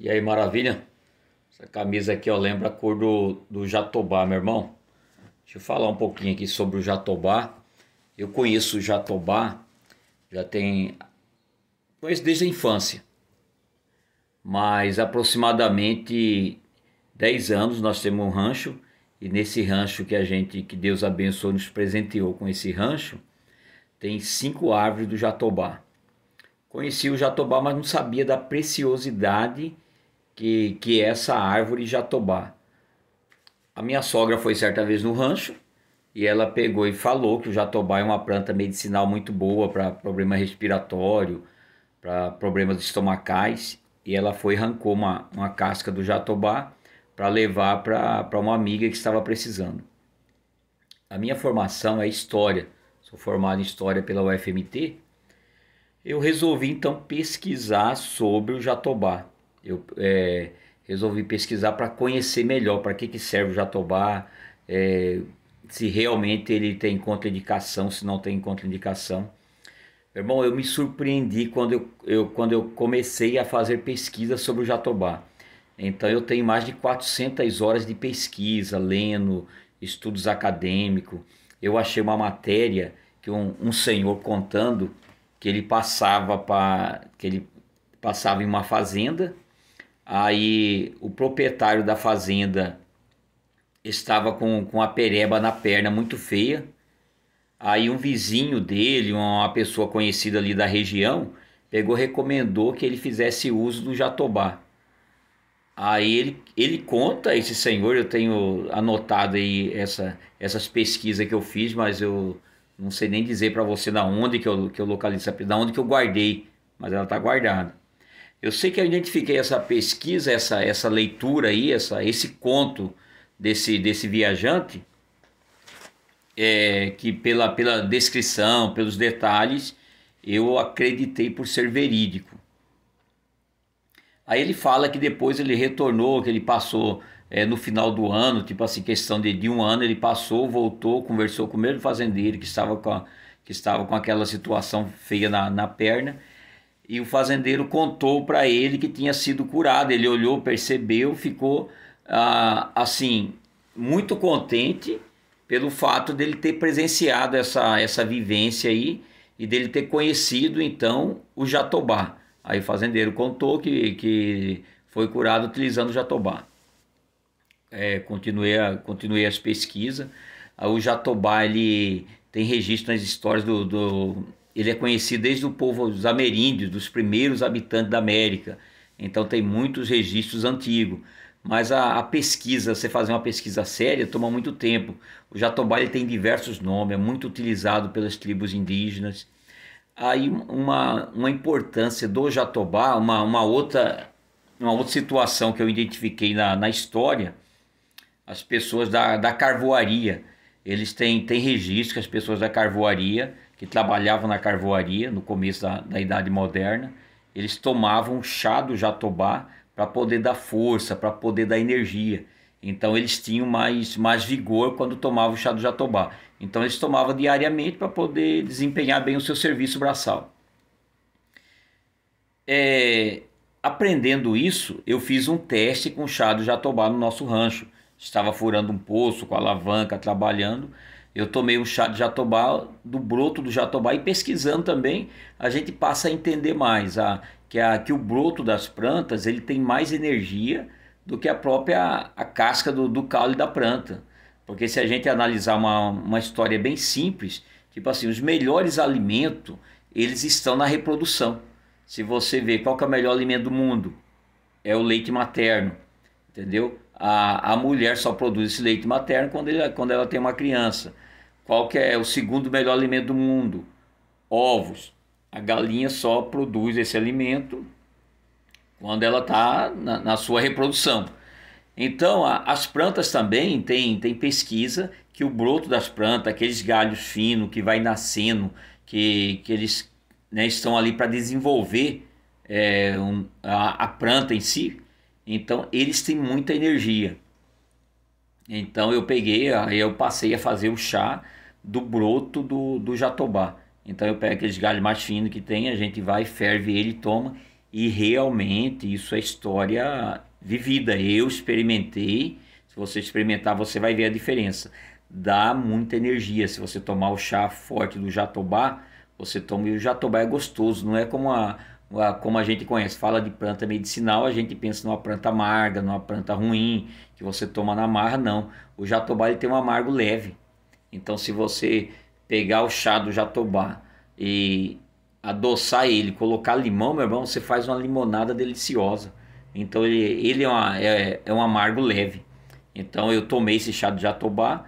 E aí, maravilha? Essa camisa aqui, ó, lembra a cor do, do Jatobá, meu irmão. Deixa eu falar um pouquinho aqui sobre o Jatobá. Eu conheço o Jatobá, já tem... Conheço desde a infância. Mas aproximadamente 10 anos nós temos um rancho. E nesse rancho que a gente, que Deus abençoe, nos presenteou com esse rancho, tem cinco árvores do Jatobá. Conheci o Jatobá, mas não sabia da preciosidade que, que é essa árvore jatobá. A minha sogra foi certa vez no rancho e ela pegou e falou que o jatobá é uma planta medicinal muito boa para problema respiratório, para problemas estomacais. E ela foi e arrancou uma, uma casca do jatobá para levar para uma amiga que estava precisando. A minha formação é história, sou formado em história pela UFMT. Eu resolvi então pesquisar sobre o jatobá. Eu é, resolvi pesquisar para conhecer melhor para que, que serve o jatobá, é, se realmente ele tem contraindicação, se não tem contraindicação. irmão, eu me surpreendi quando eu, eu, quando eu comecei a fazer pesquisa sobre o jatobá. Então eu tenho mais de 400 horas de pesquisa, lendo, estudos acadêmicos. Eu achei uma matéria que um, um senhor contando que ele passava para que ele passava em uma fazenda Aí o proprietário da fazenda estava com, com a pereba na perna muito feia. Aí um vizinho dele, uma pessoa conhecida ali da região, pegou recomendou que ele fizesse uso do jatobá. Aí ele, ele conta, esse senhor, eu tenho anotado aí essa, essas pesquisas que eu fiz, mas eu não sei nem dizer para você da onde que eu, que eu localizei, da onde que eu guardei, mas ela está guardada. Eu sei que eu identifiquei essa pesquisa, essa, essa leitura aí, essa, esse conto desse, desse viajante, é, que pela, pela descrição, pelos detalhes, eu acreditei por ser verídico. Aí ele fala que depois ele retornou, que ele passou é, no final do ano, tipo assim, questão de, de um ano, ele passou, voltou, conversou com o mesmo fazendeiro que estava com, a, que estava com aquela situação feia na, na perna e o fazendeiro contou para ele que tinha sido curado. Ele olhou, percebeu, ficou ah, assim muito contente pelo fato dele ter presenciado essa, essa vivência aí e dele ter conhecido então o jatobá. Aí o fazendeiro contou que, que foi curado utilizando o jatobá. É, continuei, a, continuei as pesquisas. O jatobá ele tem registro nas histórias do, do ele é conhecido desde o povo dos ameríndios, dos primeiros habitantes da América. Então tem muitos registros antigos. Mas a, a pesquisa, você fazer uma pesquisa séria, toma muito tempo. O Jatobá ele tem diversos nomes, é muito utilizado pelas tribos indígenas. Aí uma, uma importância do Jatobá, uma, uma, outra, uma outra situação que eu identifiquei na, na história, as pessoas da, da carvoaria. Eles têm, têm registro que as pessoas da carvoaria que trabalhavam na carvoaria no começo da, da Idade Moderna, eles tomavam chá do jatobá para poder dar força, para poder dar energia. Então eles tinham mais, mais vigor quando tomavam o chá do jatobá. Então eles tomavam diariamente para poder desempenhar bem o seu serviço braçal. É, aprendendo isso, eu fiz um teste com o chá do jatobá no nosso rancho. Estava furando um poço com alavanca, trabalhando. Eu tomei um chá de jatobá, do broto do jatobá, e pesquisando também, a gente passa a entender mais a, que, a, que o broto das plantas ele tem mais energia do que a própria a casca do, do caule da planta. Porque se a gente analisar uma, uma história bem simples, tipo assim, os melhores alimentos, eles estão na reprodução. Se você vê qual é o melhor alimento do mundo, é o leite materno, entendeu? A, a mulher só produz esse leite materno quando, ele, quando ela tem uma criança. Qual que é o segundo melhor alimento do mundo? Ovos. A galinha só produz esse alimento quando ela está na, na, sua reprodução. Então, a, as plantas também tem, tem pesquisa que o broto das plantas, aqueles galhos finos que vai nascendo, que, que eles né, estão ali para desenvolver é, um, a, a planta em si, então eles têm muita energia. Então eu peguei, aí eu passei a fazer o chá do broto do, do jatobá. Então eu pego aqueles galhos mais finos que tem, a gente vai, ferve ele, toma. E realmente isso é história vivida. Eu experimentei. Se você experimentar, você vai ver a diferença. Dá muita energia. Se você tomar o chá forte do jatobá, você toma. E o jatobá é gostoso, não é como a, a, como a gente conhece. Fala de planta medicinal, a gente pensa numa planta amarga, numa planta ruim que você toma na marra, não. O jatobá ele tem um amargo leve. Então, se você pegar o chá do jatobá e adoçar ele, colocar limão, meu irmão, você faz uma limonada deliciosa. Então, ele, ele é, uma, é, é um amargo leve. Então, eu tomei esse chá do jatobá.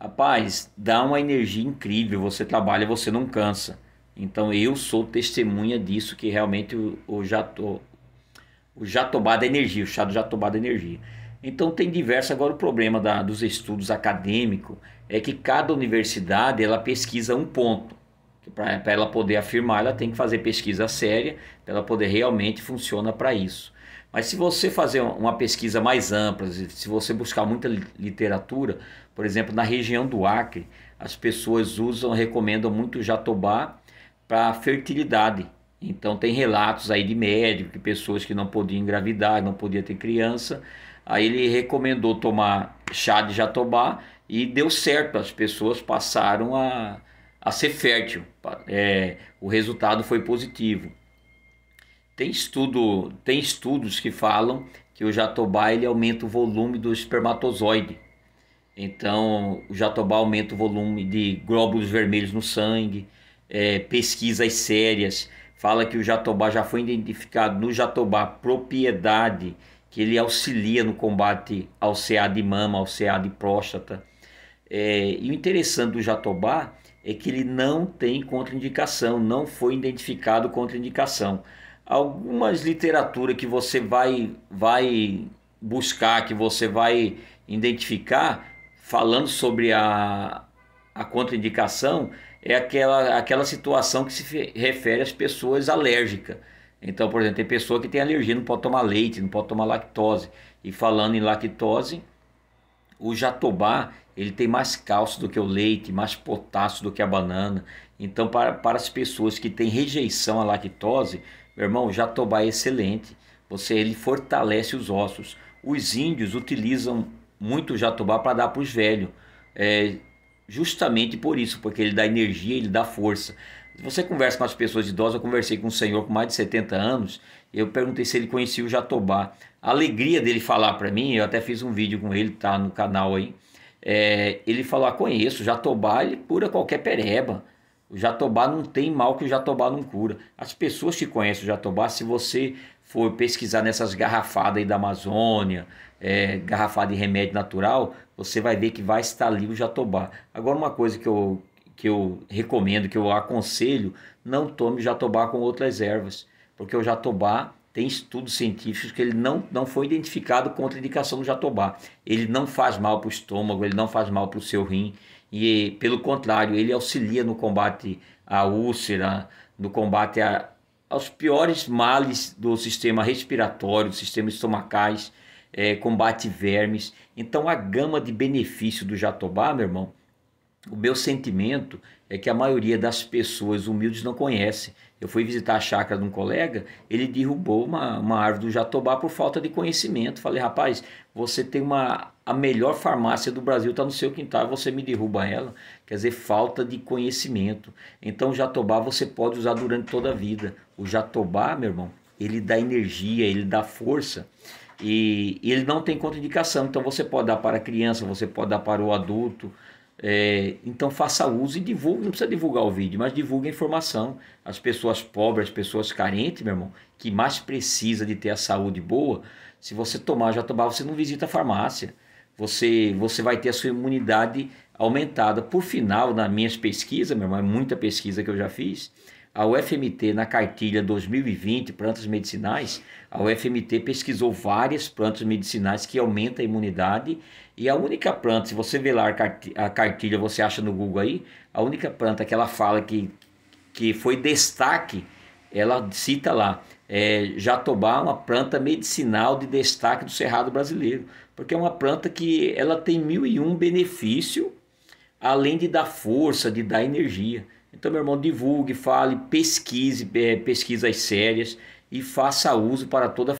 Rapaz, dá uma energia incrível. Você trabalha, você não cansa. Então eu sou testemunha disso que realmente o, o, jato, o jatobá da energia, o chá do jatobá da energia. Então tem diversos. Agora o problema da, dos estudos acadêmicos é que cada universidade ela pesquisa um ponto. Para ela poder afirmar, ela tem que fazer pesquisa séria, para ela poder realmente funciona para isso. Mas se você fazer uma pesquisa mais ampla, se você buscar muita literatura, por exemplo, na região do Acre, as pessoas usam, recomendam muito jatobá para fertilidade. Então tem relatos aí de médico, que pessoas que não podiam engravidar, não podiam ter criança, Aí ele recomendou tomar chá de jatobá e deu certo, as pessoas passaram a, a ser fértil, é, o resultado foi positivo. Tem, estudo, tem estudos que falam que o jatobá ele aumenta o volume do espermatozoide. Então, o jatobá aumenta o volume de glóbulos vermelhos no sangue. É, pesquisas sérias fala que o jatobá já foi identificado no jatobá propriedade que ele auxilia no combate ao CA de mama, ao CA de próstata. É, e o interessante do jatobá é que ele não tem contraindicação, não foi identificado contraindicação. Algumas literaturas que você vai, vai buscar, que você vai identificar, falando sobre a, a contraindicação, é aquela, aquela situação que se refere às pessoas alérgicas então, por exemplo, tem pessoa que tem alergia, não pode tomar leite, não pode tomar lactose. E falando em lactose, o jatobá ele tem mais cálcio do que o leite, mais potássio do que a banana. Então, para, para as pessoas que têm rejeição à lactose, meu irmão, o jatobá é excelente. Você ele fortalece os ossos. Os índios utilizam muito o jatobá para dar para os velhos. É, justamente por isso, porque ele dá energia, ele dá força. Você conversa com as pessoas idosas, eu conversei com um senhor com mais de 70 anos, eu perguntei se ele conhecia o Jatobá. A alegria dele falar para mim, eu até fiz um vídeo com ele, tá no canal aí. É, ele falou: ah, conheço, Jatobá ele cura qualquer pereba. O Jatobá não tem mal que o Jatobá não cura. As pessoas que conhecem o Jatobá, se você for pesquisar nessas garrafadas aí da Amazônia, é, garrafada de remédio natural, você vai ver que vai estar ali o Jatobá. Agora, uma coisa que eu que eu recomendo, que eu aconselho, não tome jatobá com outras ervas, porque o jatobá tem estudos científicos que ele não, não foi identificado indicação do jatobá. Ele não faz mal para o estômago, ele não faz mal para o seu rim, e pelo contrário, ele auxilia no combate à úlcera, no combate a, aos piores males do sistema respiratório, do sistema estomacais, é, combate vermes. Então a gama de benefício do jatobá, meu irmão, o meu sentimento é que a maioria das pessoas humildes não conhece. Eu fui visitar a chácara de um colega, ele derrubou uma, uma árvore do Jatobá por falta de conhecimento. Falei, rapaz, você tem uma a melhor farmácia do Brasil está no seu quintal, você me derruba ela. Quer dizer, falta de conhecimento. Então, o Jatobá você pode usar durante toda a vida. O Jatobá, meu irmão, ele dá energia, ele dá força e ele não tem contraindicação. Então, você pode dar para a criança, você pode dar para o adulto. É, então faça uso e divulgue, não precisa divulgar o vídeo, mas divulgue a informação. As pessoas pobres, as pessoas carentes, meu irmão, que mais precisa de ter a saúde boa, se você tomar já tomar, você não visita a farmácia. Você, você vai ter a sua imunidade aumentada. Por final, nas minhas pesquisas, meu irmão, é muita pesquisa que eu já fiz, a UFMT, na cartilha 2020 plantas medicinais, a UFMT pesquisou várias plantas medicinais que aumentam a imunidade e a única planta, se você ver lá a cartilha, você acha no Google aí, a única planta que ela fala que, que foi destaque, ela cita lá, é, jatobá, uma planta medicinal de destaque do Cerrado Brasileiro, porque é uma planta que ela tem mil e um benefício, além de dar força, de dar energia. Então, meu irmão, divulgue, fale, pesquise, é, pesquisas sérias e faça uso para toda a